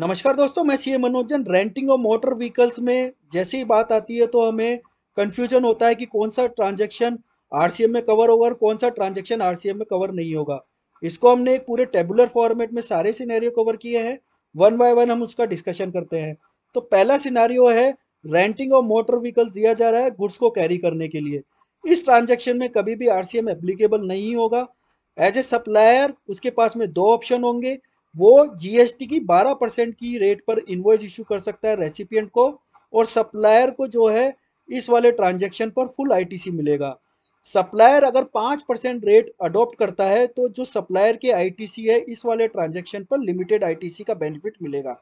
नमस्कार दोस्तों मैं सीए मनोजन रेंटिंग और मोटर व्हीकल्स में जैसे ही बात आती है तो हमें कन्फ्यूजन होता है कि कौन सा ट्रांजेक्शन आरसीएम में कवर होगा और कौन सा ट्रांजेक्शन आरसीएम में कवर नहीं होगा इसको हमने एक पूरे टेबुलर फॉर्मेट में सारे सिनेरियो कवर किए हैं वन बाय वन हम उसका डिस्कशन करते हैं तो पहला सिनेरियो है रेंटिंग और मोटर व्हीकल्स दिया जा रहा है गुड्स को कैरी करने के लिए इस ट्रांजेक्शन में कभी भी आरसीएम एप्लीकेबल नहीं होगा एज ए सप्लायर उसके पास में दो ऑप्शन होंगे वो जीएसटी की 12 परसेंट की रेट पर इन्वॉइस इश्यू कर सकता है रेसिपियंट को और सप्लायर को जो है इस वाले ट्रांजेक्शन पर फुल आईटीसी मिलेगा सप्लायर अगर पांच परसेंट रेट अडॉप्ट करता है तो जो सप्लायर के आईटीसी है इस वाले ट्रांजेक्शन पर लिमिटेड आईटीसी का बेनिफिट मिलेगा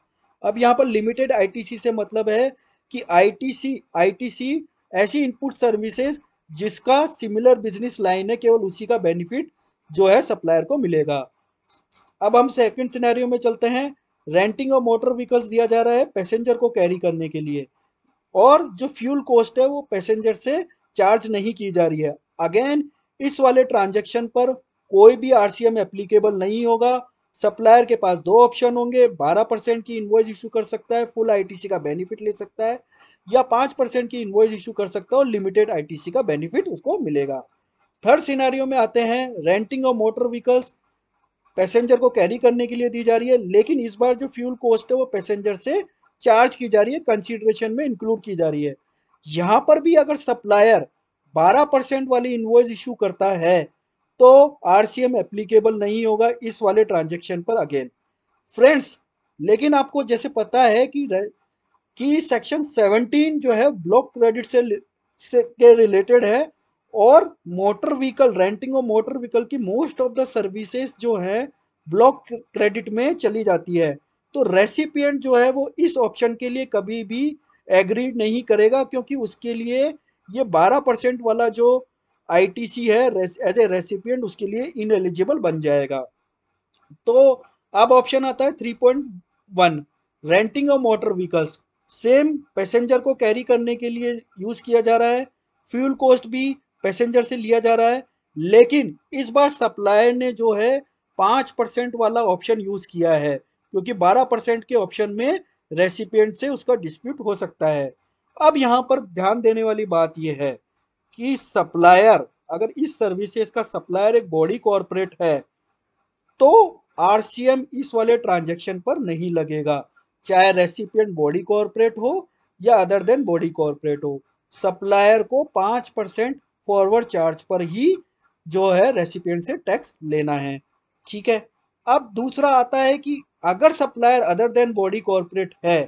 अब यहाँ पर लिमिटेड आईटीसी से मतलब है कि आई टी ऐसी इनपुट सर्विसेज जिसका सिमिलर बिजनेस लाइन है केवल उसी का बेनिफिट जो है सप्लायर को मिलेगा अब हम सेकंड सिनेरियो में चलते हैं रेंटिंग और मोटर व्हीकल्स दिया जा रहा है पैसेंजर को कैरी करने के लिए और जो फ्यूल कॉस्ट है वो पैसेंजर से चार्ज नहीं की जा रही है अगेन इस वाले ट्रांजेक्शन पर कोई भी आर सी नहीं होगा सप्लायर के पास दो ऑप्शन होंगे 12 परसेंट की इन्वॉइस इशू कर सकता है फुल आईटीसी का बेनिफिट ले सकता है या 5 परसेंट की इन्वॉइस इशू कर सकता है और लिमिटेड आईटीसी का बेनिफिट उसको मिलेगा थर्ड सिनेरियो में आते हैं रेंटिंग और मोटर व्हीकल्स पैसेंजर को कैरी करने के लिए दी जा रही है लेकिन इस बार जो फ्यूल कॉस्ट है वो पैसेंजर से चार्ज की जा रही है कंसिडरेशन में इंक्लूड की जा रही है यहाँ पर भी अगर सप्लायर 12 परसेंट वाली इन्वॉइस इशू करता है तो आरसीएम एप्लीकेबल नहीं होगा इस वाले ट्रांजेक्शन पर अगेन फ्रेंड्स लेकिन आपको जैसे पता है कि कि सेक्शन 17 जो है ब्लॉक क्रेडिट से, से के रिलेटेड है और मोटर व्हीकल रेंटिंग और मोटर व्हीकल की मोस्ट ऑफ द सर्विसेज जो है ब्लॉक क्रेडिट में चली जाती है तो रेसिपियंट जो है वो इस ऑप्शन के लिए कभी भी एग्री नहीं करेगा क्योंकि उसके लिए ये 12 परसेंट वाला जो आईटीसी है एज ए रेसिपियंट उसके लिए इन एलिजिबल बन जाएगा तो अब ऑप्शन आता है 3.1 renting of motor vehicles same passenger को कैरी करने के लिए यूज किया जा रहा है फ्यूल कॉस्ट भी पैसेंजर से लिया जा रहा है लेकिन इस बार सप्लायर ने जो है पांच परसेंट वाला ऑप्शन यूज किया है क्योंकि बारह परसेंट के ऑप्शन में रेसिपियंट से उसका डिस्प्यूट हो सकता है अब यहां पर ध्यान देने वाली बात यह है कि सप्लायर अगर इस सर्विसेज का सप्लायर एक बॉडी कॉरपोरेट है तो आरसीएम इस वाले ट्रांजेक्शन पर नहीं लगेगा चाहे रेसिपियंट बॉडी कॉरपोरेट हो या अदर देन बॉडी कॉरपोरेट हो सप्लायर को पांच परसेंट फॉरवर्ड चार्ज पर ही जो है रेसिपिएंट से टैक्स लेना है ठीक है अब दूसरा आता है कि अगर supplier other than body corporate है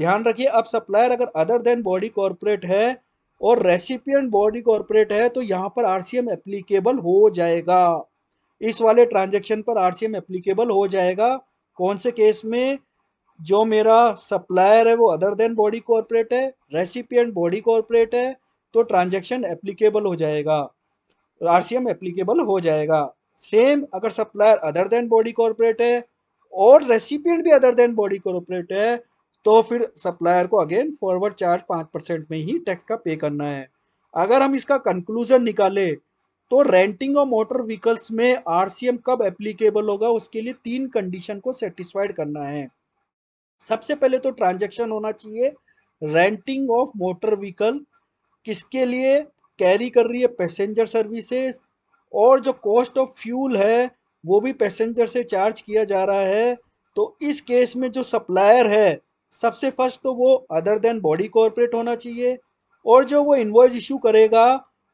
ध्यान रखिए अब सप्लायर अगर अदर देन बॉडी कॉरपोरेट है और रेसिपिएंट बॉडी कॉरपोरेट है तो यहाँ पर आरसीएम एप्लीकेबल हो जाएगा इस वाले ट्रांजेक्शन पर आरसीएम एप्लीकेबल हो जाएगा कौन से केस में जो मेरा सप्लायर है वो अदर देन बॉडी कॉरपोरेट है रेसिपिएंट बॉडी कॉरपोरेट है तो ट्रांजेक्शन एप्लीकेबल हो जाएगा आरसीएम एप्लीकेबल हो जाएगा सेम अगर supplier other than body corporate है और रेसिपियंट भी अदर देन बॉडी कॉरपोरेट है तो फिर सप्लायर को अगेन फॉरवर्ड चार्ज पाँच परसेंट में ही टैक्स का पे करना है अगर हम इसका कंक्लूजन निकाले तो रेंटिंग और मोटर व्हीकल्स में आरसीएम कब एप्लीकेबल होगा उसके लिए तीन कंडीशन को सेटिस्फाइड करना है सबसे पहले तो ट्रांजेक्शन होना चाहिए रेंटिंग ऑफ मोटर व्हीकल किसके लिए कैरी कर रही है पैसेंजर सर्विसेज और जो कॉस्ट ऑफ फ्यूल है वो भी पैसेंजर से चार्ज किया जा रहा है तो इस केस में जो सप्लायर है सबसे फर्स्ट तो वो अदर देन बॉडी कॉरपोरेट होना चाहिए और जो वो इन्वॉइस इशू करेगा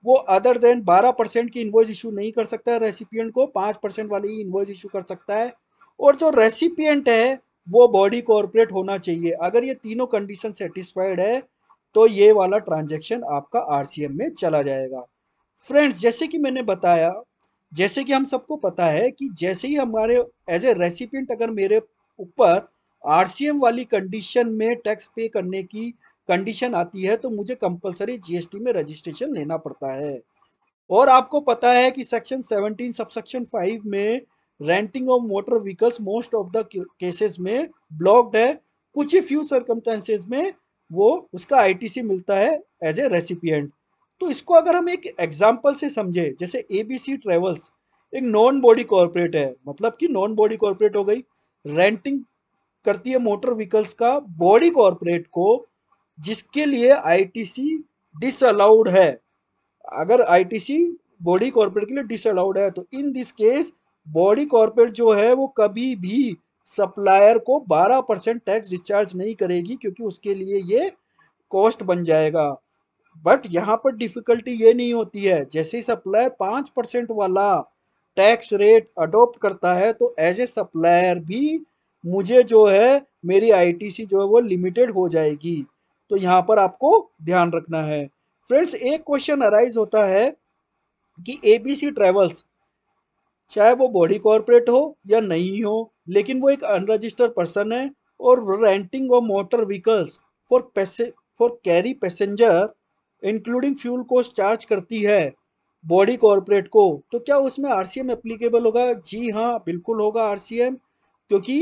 वो अदर देन 12 परसेंट की इन्वॉइस इशू नहीं कर सकता है रेसिपियंट को 5 परसेंट वाली ही इन्वॉइस इशू कर सकता है और जो रेसिपियंट है वो बॉडी कॉरपोरेट होना चाहिए अगर ये तीनों कंडीशन सेटिस्फाइड है तो ये वाला ट्रांजेक्शन आपका आर में चला जाएगा फ्रेंड्स जैसे कि मैंने बताया जैसे कि हम सबको पता है कि जैसे ही हमारे एज ए रेसिपेंट अगर मेरे ऊपर आर वाली कंडीशन में टैक्स पे करने की कंडीशन आती है तो मुझे कंपलसरी जीएसटी में रजिस्ट्रेशन लेना पड़ता है और आपको पता है कि सेक्शन 17 सबसेक्शन 5 में renting of motor vehicles most of the cases में ब्लॉक्ड है कुछ ही फ्यू सर्कमस्टांसेस में वो उसका आईटीसी मिलता है एज ए रेसिपियंट तो इसको अगर हम एक एग्जाम्पल से समझे जैसे ए बी ट्रेवल्स एक नॉन बॉडी कॉरपोरेट है मतलब कि नॉन बॉडी कॉरपोरेट हो गई रेंटिंग करती है मोटर व्हीकल्स का बॉडी कॉरपोरेट को जिसके लिए आईटीसी डिसअलाउड है अगर आईटीसी बॉडी कॉरपोरेट के लिए डिसअलाउड है तो in this case body corporate जो है वो कभी भी सप्लायर को 12 परसेंट टैक्स डिस्चार्ज नहीं करेगी क्योंकि उसके लिए ये कॉस्ट बन जाएगा बट यहाँ पर डिफिकल्टी ये नहीं होती है जैसे ही सप्लायर पाँच परसेंट वाला टैक्स रेट अडोप्ट करता है तो एज ए सप्लायर भी मुझे जो है मेरी आईटीसी जो है वो लिमिटेड हो जाएगी तो यहाँ पर आपको ध्यान रखना है फ्रेंड्स एक क्वेश्चन अराइज होता है कि एबीसी ट्रेवल्स चाहे वो बॉडी कॉरपोरेट हो या नहीं हो लेकिन वो एक अनरजिस्टर्ड पर्सन है और renting of motor vehicles for पैसे for carry passenger including fuel cost charge करती है बॉडी कॉरपोरेट को तो क्या उसमें आर एप्लीकेबल होगा जी हाँ बिल्कुल होगा आर क्योंकि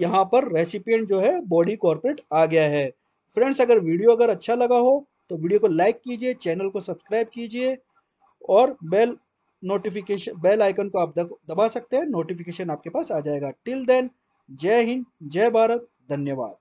यहाँ पर रेसिपियंट जो है बॉडी कॉरपोरेट आ गया है फ्रेंड्स अगर वीडियो अगर अच्छा लगा हो तो वीडियो को लाइक कीजिए चैनल को सब्सक्राइब कीजिए और बेल नोटिफिकेशन बेल आइकन को आप दबा सकते हैं नोटिफिकेशन आपके पास आ जाएगा टिल देन जय हिंद जय भारत धन्यवाद